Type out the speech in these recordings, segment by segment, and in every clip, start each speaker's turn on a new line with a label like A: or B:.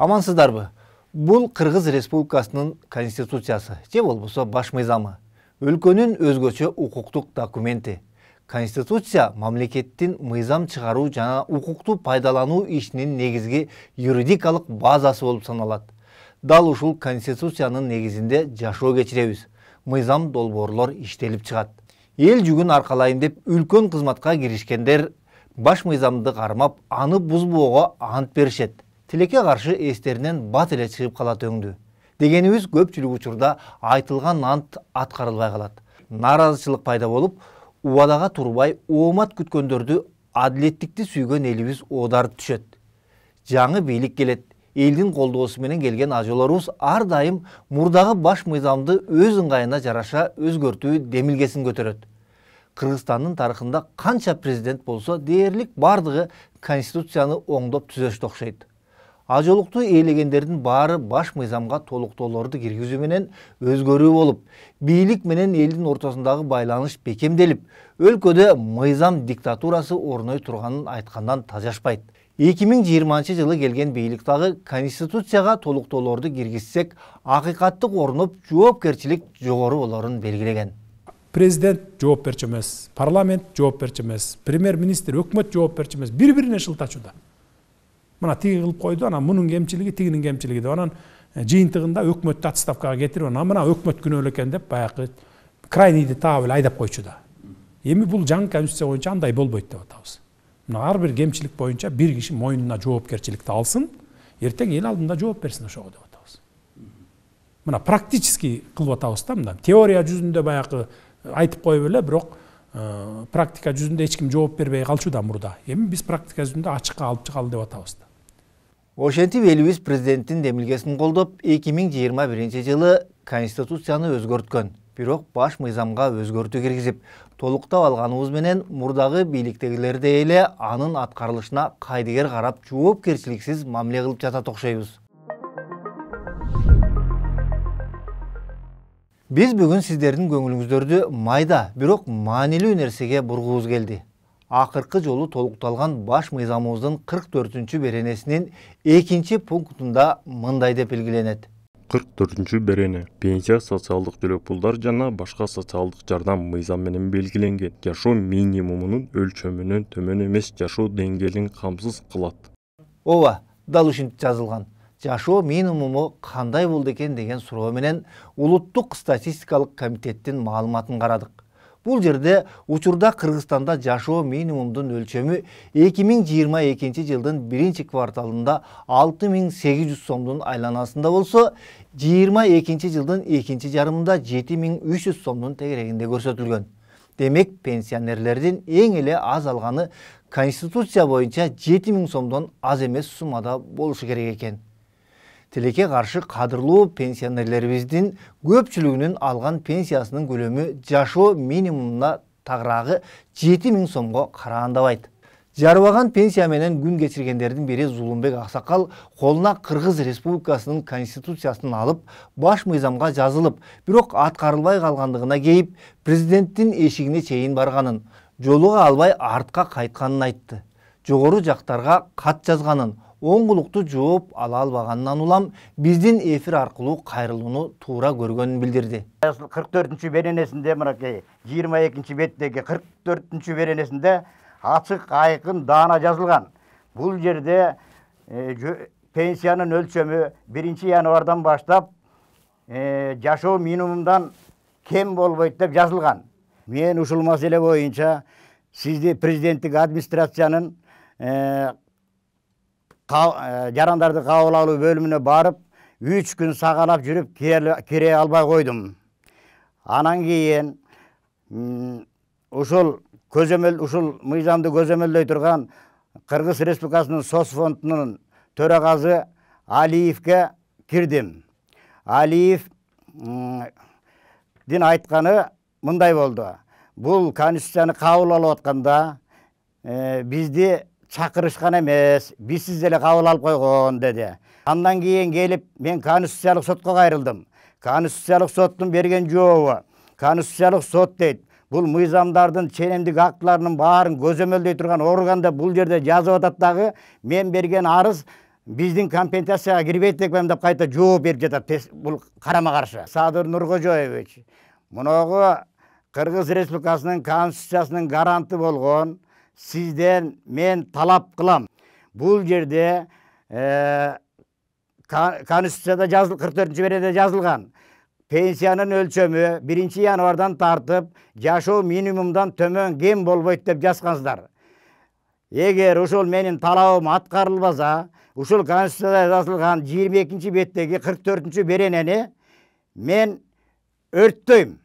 A: амансыздарбы бұл кыргыз республикасынын конституциясы же болбосо баш мыйзамы өлкөнүн өзгөчө укуктук документи конституция мамлекеттин мыйзам чыгаруу жана укукту пайдалануу ишинин негизги юридикалык базасы болуп саналат дал ушул конституциянын негизинде жашоо кечиребиз мыйзам долбоорлор иштелип чыгат эл жүгүн аркалайын деп үлкөн кызматка киришкендер баш мыйзамды кармап аны бузбоого ант беришет тилекке каршы эстеринен бат эле чыгып калат өңдү дегенибиз көпчүлүк учурда айтылган ант аткарылбай калат нааразычылык пайда болып, убадага турбай оомат күткөндөрдү адилеттикти сүйгөн элибиз оодарып түшөт жаңы бийлик келет элдин колдоосу менен келген ажолорубуз ар дайым мурдагы баш мыйзамды өз ыңгайына жараша өзгөртүү демилгесин көтөрөт кыргызстандын тарыхында канча президент болсо дээрлик бардығы конституцияны оңдоп түзөштү окшойт ажылықты ээлегендердин баары баш мыйзамга толуктоолорду киргизүү менен өзгөрүү болуп бийлик менен элдин ортосундагы байланыш бекемделип өлкөдө мыйзам диктатурасы орной тұрғанын айткандан тажашпайт эки миң жылы келген бийлик дагы конституцияга толуктоолорду киргизсек акыйкаттык орноп жоопкерчилик жогору болорун белгилеген президент жооп берчү парламент жооп берчү эмес премьер
B: министр өкмөт жооп эмес бири бирине мына тиги кылып койду анан мунун кемчилиги тигинин кемчилиги деп анан э, жыйынтыгында өкмөттү отставкага кетирип анан мына өкмөт күнөөлүү экен деп баягы крайныйды таап эле айдап койчу да эми бул жаңы конституция боюнча андай болбойт деп атабыз мына ар бир кемчилик боюнча бир киши мойнуна жоопкерчиликти алсын эртең эл алдында жооп берсин ошого деп атабыз мына практически кылып атабыз да мындай теория жүзүндө баягы э, айтып коюп эле бирок э, практика жүзүндө эч ким жооп бербей калчу да мурда эми биз практика жүзүндө ачыкка алып чыгалы деп атабыз да
A: ошентип элибиз президенттин демилгесин колдоп 2021 жылы конституцияны өзгөрткөн бирок баш мыйзамга өзгөртүү киргизип толуктап алганыбыз менен мурдагы бийликтегилердей эле анын аткарылышына кайдыгер карап жоопкерчиликсиз мамиле кылып жатат окшойбуз биз бүгін сиздердин көңүлүңүздөрдү майда бирок маанилүү нерсеге бургубуз келди акыркы жолу толукталган баш мыйзамыбыздын кырк төртүнчү беренесинин экинчи пунктунда мындай деп белгиленет
B: кырк төртүнчү берене пенсия социалдык төлөк пулдар жана башка социалдык жардам мыйзам менен белгиленген жашоо минимумунун өлчөмүнөн төмөн эмес жашоо деңгээлин камсыз кылат
A: ооба дал ушинтип жазылган жашоо минимуму кандай болду экен деген суроо менен улуттук статистикалык комитеттин маалыматын карадык Бұл жерде учурда Кыргызстанда жашоо минимумдың өлчөмү 2022 жылдың бірінші кварталында 6800 сомдун айланасында болсо, 22 жылдың 2. жарымында 7300 сомдун тегерегинде көрсетілген. Демек, пенсионерлердің эң әлі аз алғаны Конституция бойынша 7000 сомдың аз эмес суммада болушу керек екен тилекке каршы кадырлуу пенсионерлерибиздин көпчүлүгүнүн алган пенсиясынын көлөмү жашоо минимумуна тагыраагы жети миң сомго караандабайт жарыбаган пенсия менен күн кечиргендердин бири зулумбек аксакал колуна кыргыз республикасынын конституциясын алып баш мыйзамга жазылып бірок атқарылбай қалғандығына кейип президенттин эшигине чейин барганын жолуга албай артка кайтканын айтты жогору жактарга кат жазганын оңғылықты жооп ала албаганынан улам биздин эфир аркылуу кайрылууну туура көргөнүн билдирди
C: кырк төртүнчү беренесинде мынакей жыйырма экинчи беттеги кырк төртүнчү беренесинде ачык айкын даана жазылган бул жерде э, пенсиянын өлчөмү биринчи январдан баштап э, жашоо минимумдан кем болбойт деп жазылған. мен ушул маселе боюнча сизди президенттик администрациянын э, Ә, жарандарды кабыл алуу барып үч күн сағалап жүріп кире албай қойдым. анан кейін ушул көзөмөл ушул мыйзамды көзөмөлдөй турган кыргыз республикасынын соц фондунун төрагасы алиевке кирдим алиевдин айтқаны мындай болды. Бұл конституцияны кабыл алып атканда бизди чакырышкан эмес биз қауыл деле кабыл алып койгон деди андан кийин келип мен конституциялык сотко кайрылдым конституциялык соттун берген жообу конституциялык сот дейт бул мыйзамдардын ченемдик актыларынын баарын көзөмөлдөй турган орган деп бул жерде жазып атат дагы мен берген арыз биздин компетенцияга кирбейт қайта деп кайта жооп берип жатат бул карама каршы садыр нуркожоевич мунагу кыргыз республикасынын конституциясынын гаранты болгон сізден мен талап қылам бұл жерде ә, конституцияда жазыл 44 төртінші береде жазылған пенсияның өлшемі бірінші январдан тартып жашоо минимумдан төмен кем болбойт деп жазгансыздар эгер ушул менин талабым аткарылбаса ушул конституцияда жазылган жыйырма экинчи беттеги кырк төртүнчү беренени мен өрттөйм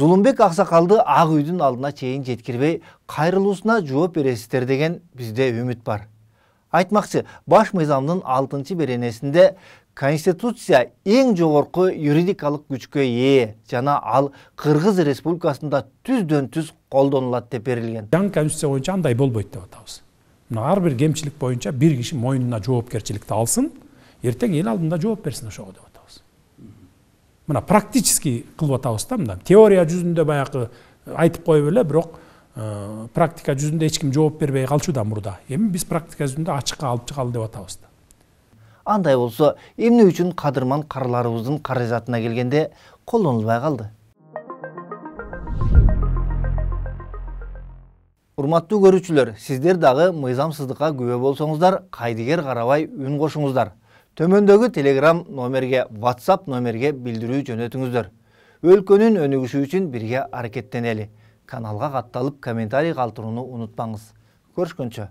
A: зулумбек ақсақалды ағы үйдің алдына чейин жеткирбей кайрылуусуна жооп бересиздер деген бізде үміт бар Айтмақсы баш мыйзамдын алтынчы беренесінде конституция эң жогорку юридикалық күчкө ээ жана ал Қырғыз республикасында түзден түз колдонулат деп берілген. Жан конституция боюнча андай
B: болбойт деп атабыз мына ар бир бойынша бір бир киши мойнуна жоопкерчиликти алсын ертең эл алдында жооп берсін ошого деп мына практический кылып атабыз да мына теория жүзінде баягы э, айтып коюп эле бирок э, практика жүзүндө эч ким жооп
A: бербей калчу мурда эми
B: биз практика жүзүндө ачыкка алып чыгалы деп атабыз да
A: андай болсо эмне үчүн кадырман карыларыбыздын каражатына келгенде колдонулбай калды урматтуу көрүүчүлөр сиздер дагы мыйзамсыздыкка күбө болсоңуздар кайдыгер карабай үн кошуңуздар төмөндөгү телеграм номерге whatsapp номерге билдирүү жөнөтүңүздөр өлкөнүн өнүгүшү үчүн бирге аракеттенели каналга катталып комментарий калтырууну унутпаңыз көрүшкөнчө